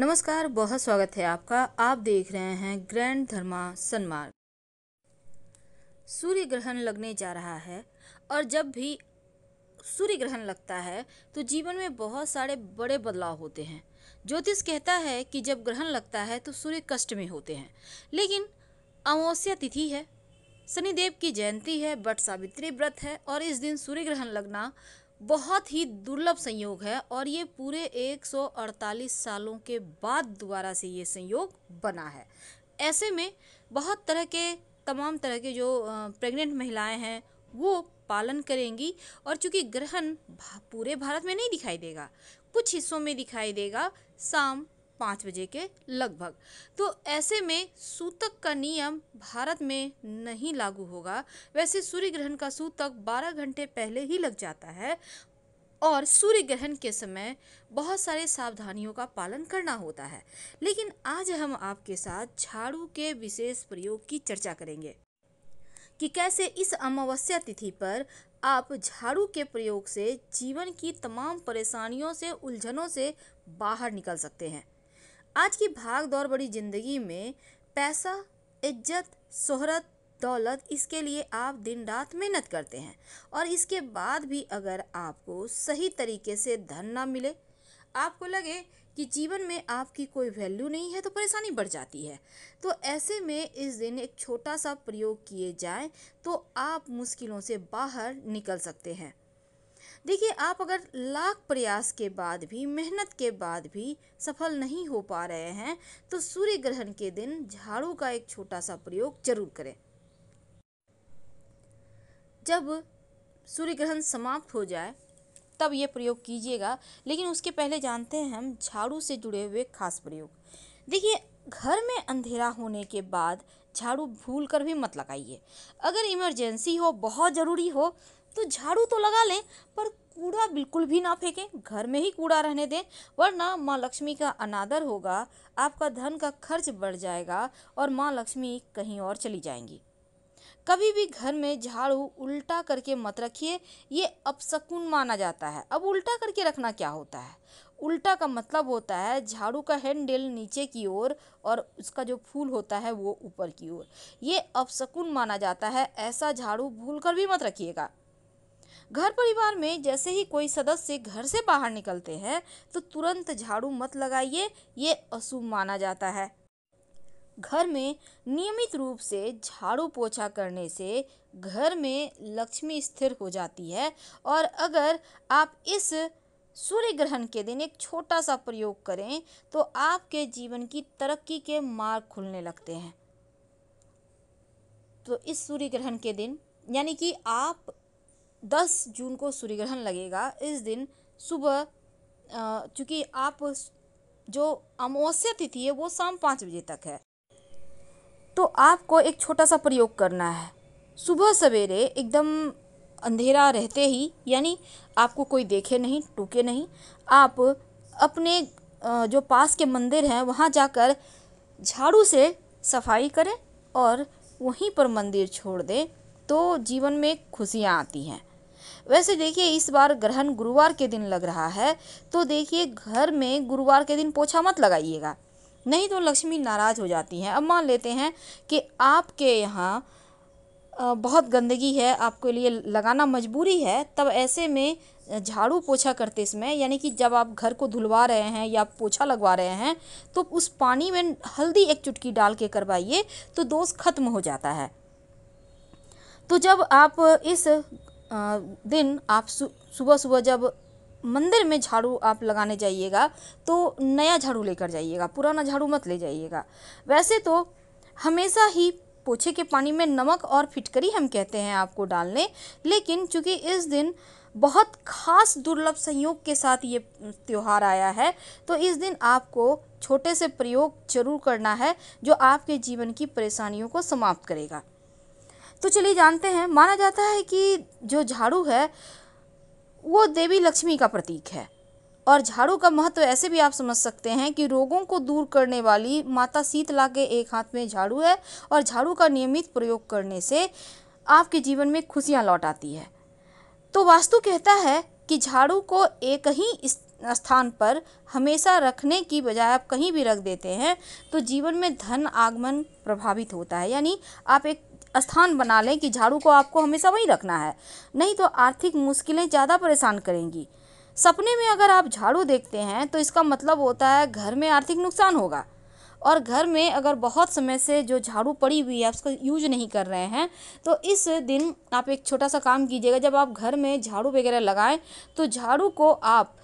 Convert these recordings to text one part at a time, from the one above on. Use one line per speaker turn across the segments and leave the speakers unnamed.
नमस्कार बहुत स्वागत है आपका आप देख रहे हैं ग्रैंड धर्मा सन्मार्ग सूर्य ग्रहण लगने जा रहा है और जब भी सूर्य ग्रहण लगता है तो जीवन में बहुत सारे बड़े बदलाव होते हैं ज्योतिष कहता है कि जब ग्रहण लगता है तो सूर्य कष्ट में होते हैं लेकिन अमावस्या तिथि है शनिदेव की जयंती है बट सावित्री व्रत है और इस दिन सूर्य ग्रहण लगना बहुत ही दुर्लभ संयोग है और ये पूरे 148 सालों के बाद दोबारा से ये संयोग बना है ऐसे में बहुत तरह के तमाम तरह के जो प्रेग्नेंट महिलाएं हैं वो पालन करेंगी और चूंकि ग्रहण पूरे भारत में नहीं दिखाई देगा कुछ हिस्सों में दिखाई देगा शाम पाँच बजे के लगभग तो ऐसे में सूतक का नियम भारत में नहीं लागू होगा वैसे सूर्य ग्रहण का सूतक 12 घंटे पहले ही लग जाता है और सूर्य ग्रहण के समय बहुत सारे सावधानियों का पालन करना होता है लेकिन आज हम आपके साथ झाड़ू के विशेष प्रयोग की चर्चा करेंगे कि कैसे इस अमावस्या तिथि पर आप झाड़ू के प्रयोग से जीवन की तमाम परेशानियों से उलझनों से बाहर निकल सकते हैं आज की भाग दौड़ बड़ी ज़िंदगी में पैसा इज्जत शोहरत दौलत इसके लिए आप दिन रात मेहनत करते हैं और इसके बाद भी अगर आपको सही तरीके से धन ना मिले आपको लगे कि जीवन में आपकी कोई वैल्यू नहीं है तो परेशानी बढ़ जाती है तो ऐसे में इस दिन एक छोटा सा प्रयोग किए जाए तो आप मुश्किलों से बाहर निकल सकते हैं देखिए आप अगर लाख प्रयास के बाद भी मेहनत के बाद भी सफल नहीं हो पा रहे हैं तो सूर्य ग्रहण के दिन झाड़ू का एक छोटा सा प्रयोग जरूर करें जब सूर्य ग्रहण समाप्त हो जाए तब ये प्रयोग कीजिएगा लेकिन उसके पहले जानते हैं हम झाड़ू से जुड़े हुए खास प्रयोग देखिए घर में अंधेरा होने के बाद झाड़ू भूल कर भी मत लगाइए अगर इमरजेंसी हो बहुत ज़रूरी हो तो झाड़ू तो लगा लें पर कूड़ा बिल्कुल भी ना फेंकें घर में ही कूड़ा रहने दें वरना माँ लक्ष्मी का अनादर होगा आपका धन का खर्च बढ़ जाएगा और माँ लक्ष्मी कहीं और चली जाएंगी कभी भी घर में झाड़ू उल्टा करके मत रखिए ये अपशकुन माना जाता है अब उल्टा करके रखना क्या होता है उल्टा का मतलब होता है झाड़ू का हैंडल नीचे की ओर और, और उसका जो फूल होता है वो ऊपर की ओर ये अपसकून माना जाता है ऐसा झाड़ू भूल कर भी मत रखिएगा घर परिवार में जैसे ही कोई सदस्य घर से बाहर निकलते हैं तो तुरंत झाड़ू मत लगाइए ये अशुभ माना जाता है घर में नियमित रूप से झाड़ू पोछा करने से घर में लक्ष्मी स्थिर हो जाती है और अगर आप इस सूर्य ग्रहण के दिन एक छोटा सा प्रयोग करें तो आपके जीवन की तरक्की के मार्ग खुलने लगते हैं तो इस सूर्य ग्रहण के दिन यानी कि आप दस जून को सूर्य ग्रहण लगेगा इस दिन सुबह चूँकि आप जो अमावस्या तिथि है वो शाम पाँच बजे तक है तो आपको एक छोटा सा प्रयोग करना है सुबह सवेरे एकदम अंधेरा रहते ही यानी आपको कोई देखे नहीं टूके नहीं आप अपने जो पास के मंदिर हैं वहाँ जाकर झाड़ू से सफाई करें और वहीं पर मंदिर छोड़ दें तो जीवन में खुशियाँ आती हैं वैसे देखिए इस बार ग्रहण गुरुवार के दिन लग रहा है तो देखिए घर में गुरुवार के दिन पोछा मत लगाइएगा नहीं तो लक्ष्मी नाराज़ हो जाती हैं अब मान लेते हैं कि आपके यहाँ बहुत गंदगी है आपके लिए लगाना मजबूरी है तब ऐसे में झाड़ू पोछा करते समय यानी कि जब आप घर को धुलवा रहे हैं या पोछा लगवा रहे हैं तो उस पानी में हल्दी एक चुटकी डाल के करवाइए तो दोष खत्म हो जाता है तो जब आप इस दिन आप सुबह सुबह जब मंदिर में झाड़ू आप लगाने जाइएगा तो नया झाड़ू लेकर जाइएगा पुराना झाड़ू मत ले जाइएगा वैसे तो हमेशा ही पोछे के पानी में नमक और फिटकरी हम कहते हैं आपको डालने लेकिन चूँकि इस दिन बहुत खास दुर्लभ संयोग के साथ ये त्यौहार आया है तो इस दिन आपको छोटे से प्रयोग जरूर करना है जो आपके जीवन की परेशानियों को समाप्त करेगा तो चलिए जानते हैं माना जाता है कि जो झाड़ू है वो देवी लक्ष्मी का प्रतीक है और झाड़ू का महत्व ऐसे भी आप समझ सकते हैं कि रोगों को दूर करने वाली माता शीतला के एक हाथ में झाड़ू है और झाड़ू का नियमित प्रयोग करने से आपके जीवन में खुशियाँ लौट आती है तो वास्तु कहता है कि झाड़ू को एक ही स्थान पर हमेशा रखने की बजाय आप कहीं भी रख देते हैं तो जीवन में धन आगमन प्रभावित होता है यानी आप एक स्थान बना लें कि झाड़ू को आपको हमेशा वहीं रखना है नहीं तो आर्थिक मुश्किलें ज़्यादा परेशान करेंगी सपने में अगर आप झाड़ू देखते हैं तो इसका मतलब होता है घर में आर्थिक नुकसान होगा और घर में अगर बहुत समय से जो झाड़ू पड़ी हुई है उसका यूज नहीं कर रहे हैं तो इस दिन आप एक छोटा सा काम कीजिएगा जब आप घर में झाड़ू वगैरह लगाएं तो झाड़ू को आप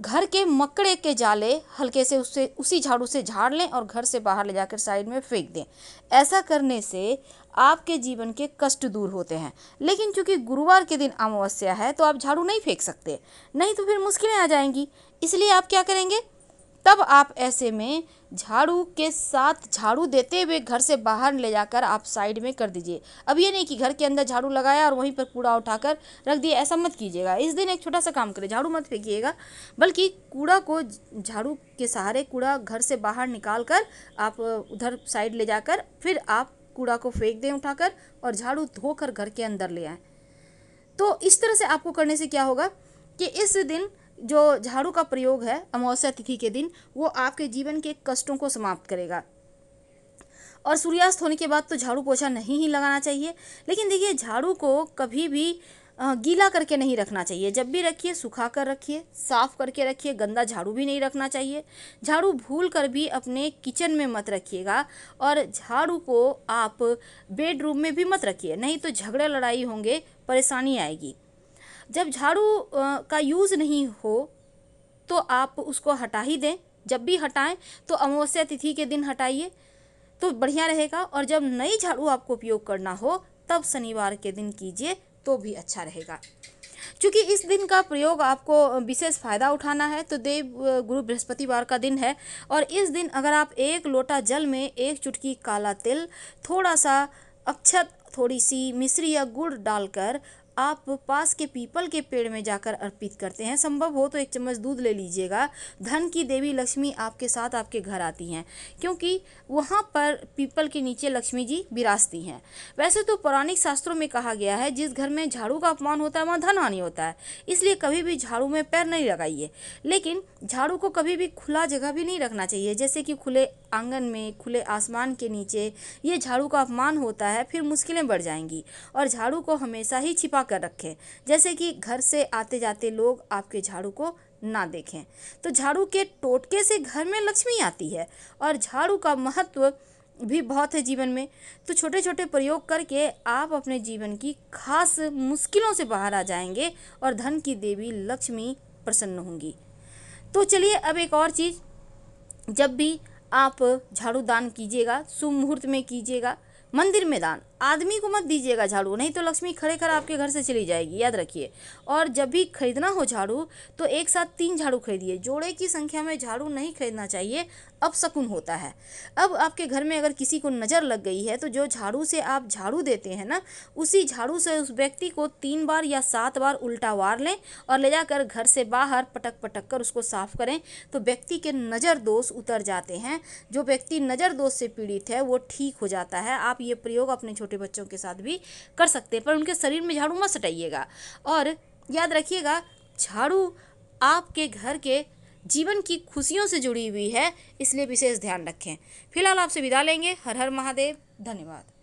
घर के मकड़े के जाले हल्के से उससे उसी झाड़ू से झाड़ लें और घर से बाहर ले जाकर साइड में फेंक दें ऐसा करने से आपके जीवन के कष्ट दूर होते हैं लेकिन चूंकि गुरुवार के दिन अमावस्या है तो आप झाड़ू नहीं फेंक सकते नहीं तो फिर मुश्किलें आ जाएंगी इसलिए आप क्या करेंगे तब आप ऐसे में झाड़ू के साथ झाड़ू देते हुए घर से बाहर ले जाकर आप साइड में कर दीजिए अब ये नहीं कि घर के अंदर झाड़ू लगाया और वहीं पर कूड़ा उठाकर रख दिया ऐसा मत कीजिएगा इस दिन एक छोटा सा काम करें झाड़ू मत फेंकिएगा बल्कि कूड़ा को झाड़ू के सहारे कूड़ा घर से बाहर निकाल कर आप उधर साइड ले जाकर फिर आप कूड़ा को फेंक दें उठाकर और झाड़ू धोकर घर के अंदर ले आएँ तो इस तरह से आपको करने से क्या होगा कि इस दिन जो झाड़ू का प्रयोग है अमावस्या तिथि के दिन वो आपके जीवन के कष्टों को समाप्त करेगा और सूर्यास्त होने के बाद तो झाड़ू पोछा नहीं ही लगाना चाहिए लेकिन देखिए झाड़ू को कभी भी गीला करके नहीं रखना चाहिए जब भी रखिए सुखा कर रखिए साफ़ करके रखिए गंदा झाड़ू भी नहीं रखना चाहिए झाड़ू भूल कर भी अपने किचन में मत रखिएगा और झाड़ू को आप बेडरूम में भी मत रखिए नहीं तो झगड़े लड़ाई होंगे परेशानी आएगी जब झाड़ू का यूज़ नहीं हो तो आप उसको हटा ही दें जब भी हटाएं तो अमावस्या तिथि के दिन हटाइए तो बढ़िया रहेगा और जब नई झाड़ू आपको उपयोग करना हो तब शनिवार के दिन कीजिए तो भी अच्छा रहेगा चूँकि इस दिन का प्रयोग आपको विशेष फ़ायदा उठाना है तो देव गुरु बृहस्पतिवार का दिन है और इस दिन अगर आप एक लोटा जल में एक चुटकी काला तिल थोड़ा सा अक्षत थोड़ी सी मिश्री या गुड़ डालकर आप पास के पीपल के पेड़ में जाकर अर्पित करते हैं संभव हो तो एक चम्मच दूध ले लीजिएगा धन की देवी लक्ष्मी आपके साथ आपके घर आती हैं क्योंकि वहाँ पर पीपल के नीचे लक्ष्मी जी बिराजती हैं वैसे तो पौराणिक शास्त्रों में कहा गया है जिस घर में झाड़ू का अपमान होता है वहाँ धन हानि होता है इसलिए कभी भी झाड़ू में पैर नहीं लगाइए लेकिन झाड़ू को कभी भी खुला जगह भी नहीं रखना चाहिए जैसे कि खुले आंगन में खुले आसमान के नीचे ये झाड़ू का अपमान होता है फिर मुश्किलें बढ़ जाएंगी और झाड़ू को हमेशा ही छिपा कर रखें जैसे कि घर से आते जाते लोग आपके झाड़ू को ना देखें तो झाड़ू के टोटके से घर में लक्ष्मी आती है और झाड़ू का महत्व भी बहुत है जीवन में तो छोटे छोटे प्रयोग करके आप अपने जीवन की खास मुश्किलों से बाहर आ जाएंगे और धन की देवी लक्ष्मी प्रसन्न होंगी तो चलिए अब एक और चीज़ जब भी आप झाड़ू दान कीजिएगा शुभ मुहूर्त में कीजिएगा मंदिर में दान आदमी को मत दीजिएगा झाड़ू नहीं तो लक्ष्मी खड़े खड़े आपके घर से चली जाएगी याद रखिए और जब भी खरीदना हो झाड़ू तो एक साथ तीन झाड़ू खरीदिए जोड़े की संख्या में झाड़ू नहीं खरीदना चाहिए अब शकुन होता है अब आपके घर में अगर किसी को नज़र लग गई है तो जो झाड़ू से आप झाड़ू देते हैं ना उसी झाड़ू से उस व्यक्ति को तीन बार या सात बार उल्टा वार लें और ले जाकर घर से बाहर पटक पटक कर उसको साफ करें तो व्यक्ति के नज़र दोष उतर जाते हैं जो व्यक्ति नज़र दोष से पीड़ित है वो ठीक हो जाता है आप ये प्रयोग अपने छोटे बच्चों के साथ भी कर सकते हैं पर उनके शरीर में झाड़ू मत सटाइएगा और याद रखिएगा झाड़ू आपके घर के जीवन की खुशियों से जुड़ी हुई है इसलिए विशेष ध्यान रखें फिलहाल आपसे विदा लेंगे हर हर महादेव धन्यवाद